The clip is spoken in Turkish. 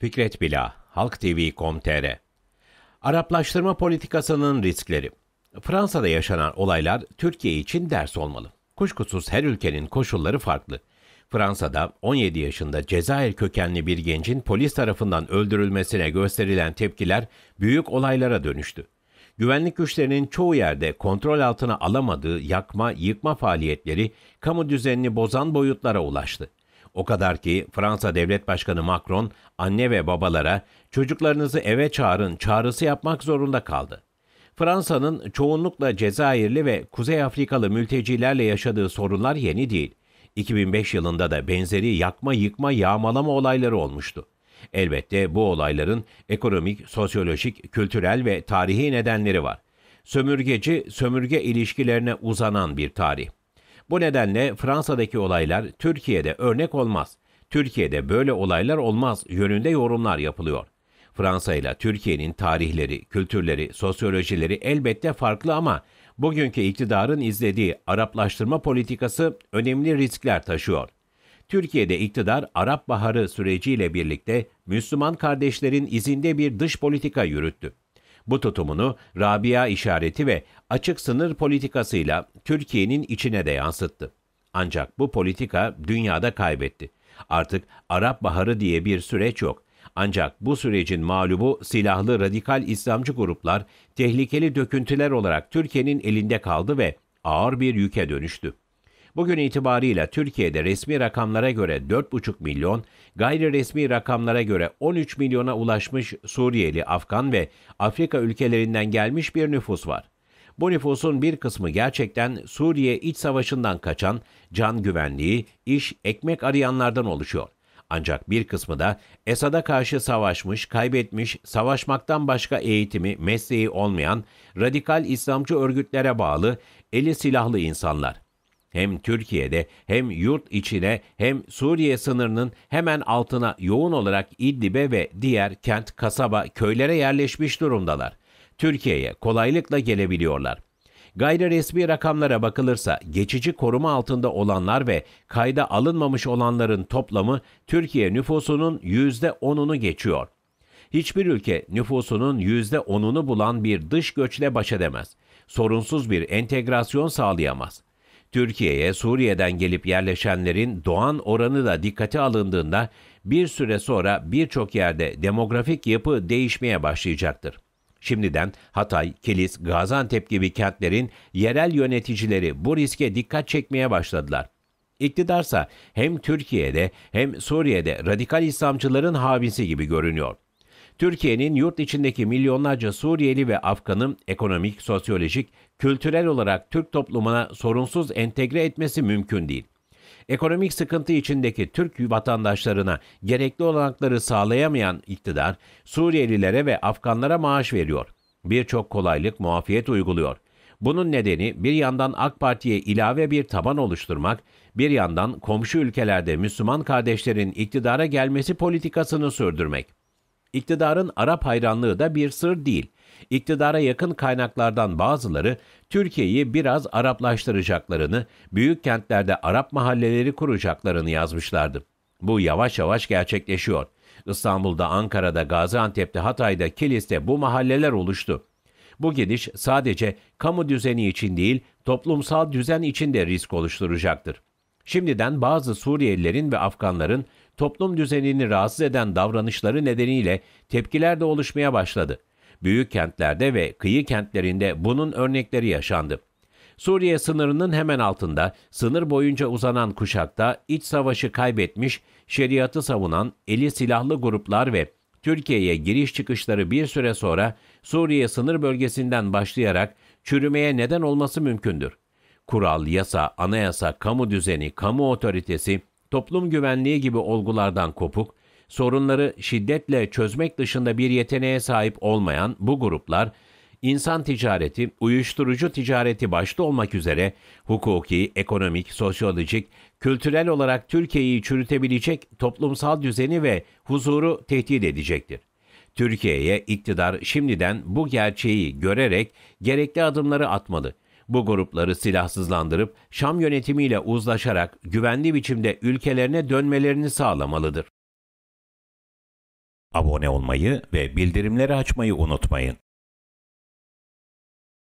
Fikret Bila, HalkTV.com.tr Araplaştırma politikasının riskleri Fransa'da yaşanan olaylar Türkiye için ders olmalı. Kuşkusuz her ülkenin koşulları farklı. Fransa'da 17 yaşında Cezayir kökenli bir gencin polis tarafından öldürülmesine gösterilen tepkiler büyük olaylara dönüştü. Güvenlik güçlerinin çoğu yerde kontrol altına alamadığı yakma, yıkma faaliyetleri kamu düzenini bozan boyutlara ulaştı. O kadar ki Fransa Devlet Başkanı Macron anne ve babalara çocuklarınızı eve çağırın çağrısı yapmak zorunda kaldı. Fransa'nın çoğunlukla Cezayirli ve Kuzey Afrikalı mültecilerle yaşadığı sorunlar yeni değil. 2005 yılında da benzeri yakma, yıkma, yağmalama olayları olmuştu. Elbette bu olayların ekonomik, sosyolojik, kültürel ve tarihi nedenleri var. Sömürgeci, sömürge ilişkilerine uzanan bir tarih. Bu nedenle Fransa'daki olaylar Türkiye'de örnek olmaz. Türkiye'de böyle olaylar olmaz yönünde yorumlar yapılıyor. Fransa ile Türkiye'nin tarihleri, kültürleri, sosyolojileri elbette farklı ama bugünkü iktidarın izlediği Araplaştırma politikası önemli riskler taşıyor. Türkiye'de iktidar Arap Baharı süreciyle birlikte Müslüman kardeşlerin izinde bir dış politika yürüttü. Bu tutumunu Rabia işareti ve açık sınır politikasıyla Türkiye'nin içine de yansıttı. Ancak bu politika dünyada kaybetti. Artık Arap Baharı diye bir süreç yok. Ancak bu sürecin mağlubu silahlı radikal İslamcı gruplar tehlikeli döküntüler olarak Türkiye'nin elinde kaldı ve ağır bir yüke dönüştü. Bugün itibarıyla Türkiye'de resmi rakamlara göre 4,5 milyon, gayri resmi rakamlara göre 13 milyona ulaşmış Suriyeli, Afgan ve Afrika ülkelerinden gelmiş bir nüfus var. Bu nüfusun bir kısmı gerçekten Suriye iç savaşından kaçan, can güvenliği, iş, ekmek arayanlardan oluşuyor. Ancak bir kısmı da Esad'a karşı savaşmış, kaybetmiş, savaşmaktan başka eğitimi, mesleği olmayan, radikal İslamcı örgütlere bağlı, eli silahlı insanlar hem Türkiye'de hem yurt içine hem Suriye sınırının hemen altına yoğun olarak İdlib'e ve diğer kent, kasaba, köylere yerleşmiş durumdalar. Türkiye'ye kolaylıkla gelebiliyorlar. Gayri resmi rakamlara bakılırsa geçici koruma altında olanlar ve kayda alınmamış olanların toplamı Türkiye nüfusunun %10'unu geçiyor. Hiçbir ülke nüfusunun %10'unu bulan bir dış göçle baş edemez. Sorunsuz bir entegrasyon sağlayamaz. Türkiye'ye Suriye'den gelip yerleşenlerin doğan oranı da dikkate alındığında bir süre sonra birçok yerde demografik yapı değişmeye başlayacaktır. Şimdiden Hatay, Kilis, Gaziantep gibi kentlerin yerel yöneticileri bu riske dikkat çekmeye başladılar. İktidarsa hem Türkiye'de hem Suriye'de radikal İslamcıların habisi gibi görünüyor. Türkiye'nin yurt içindeki milyonlarca Suriyeli ve Afgan'ın ekonomik, sosyolojik, kültürel olarak Türk toplumuna sorunsuz entegre etmesi mümkün değil. Ekonomik sıkıntı içindeki Türk vatandaşlarına gerekli olanakları sağlayamayan iktidar Suriyelilere ve Afganlara maaş veriyor. Birçok kolaylık, muafiyet uyguluyor. Bunun nedeni bir yandan AK Parti'ye ilave bir taban oluşturmak, bir yandan komşu ülkelerde Müslüman kardeşlerin iktidara gelmesi politikasını sürdürmek. İktidarın Arap hayranlığı da bir sır değil. İktidara yakın kaynaklardan bazıları Türkiye'yi biraz Araplaştıracaklarını, büyük kentlerde Arap mahalleleri kuracaklarını yazmışlardı. Bu yavaş yavaş gerçekleşiyor. İstanbul'da, Ankara'da, Gaziantep'te, Hatay'da, Kilis'te bu mahalleler oluştu. Bu gidiş sadece kamu düzeni için değil, toplumsal düzen için de risk oluşturacaktır. Şimdiden bazı Suriyelilerin ve Afganların toplum düzenini rahatsız eden davranışları nedeniyle tepkiler de oluşmaya başladı. Büyük kentlerde ve kıyı kentlerinde bunun örnekleri yaşandı. Suriye sınırının hemen altında, sınır boyunca uzanan kuşakta iç savaşı kaybetmiş, şeriatı savunan eli silahlı gruplar ve Türkiye'ye giriş çıkışları bir süre sonra Suriye sınır bölgesinden başlayarak çürümeye neden olması mümkündür. Kural, yasa, anayasa, kamu düzeni, kamu otoritesi, toplum güvenliği gibi olgulardan kopuk, sorunları şiddetle çözmek dışında bir yeteneğe sahip olmayan bu gruplar, insan ticareti, uyuşturucu ticareti başta olmak üzere hukuki, ekonomik, sosyolojik, kültürel olarak Türkiye'yi çürütebilecek toplumsal düzeni ve huzuru tehdit edecektir. Türkiye'ye iktidar şimdiden bu gerçeği görerek gerekli adımları atmalı bu grupları silahsızlandırıp Şam yönetimiyle uzlaşarak güvenli biçimde ülkelerine dönmelerini sağlamalıdır. Abone olmayı ve bildirimleri açmayı unutmayın.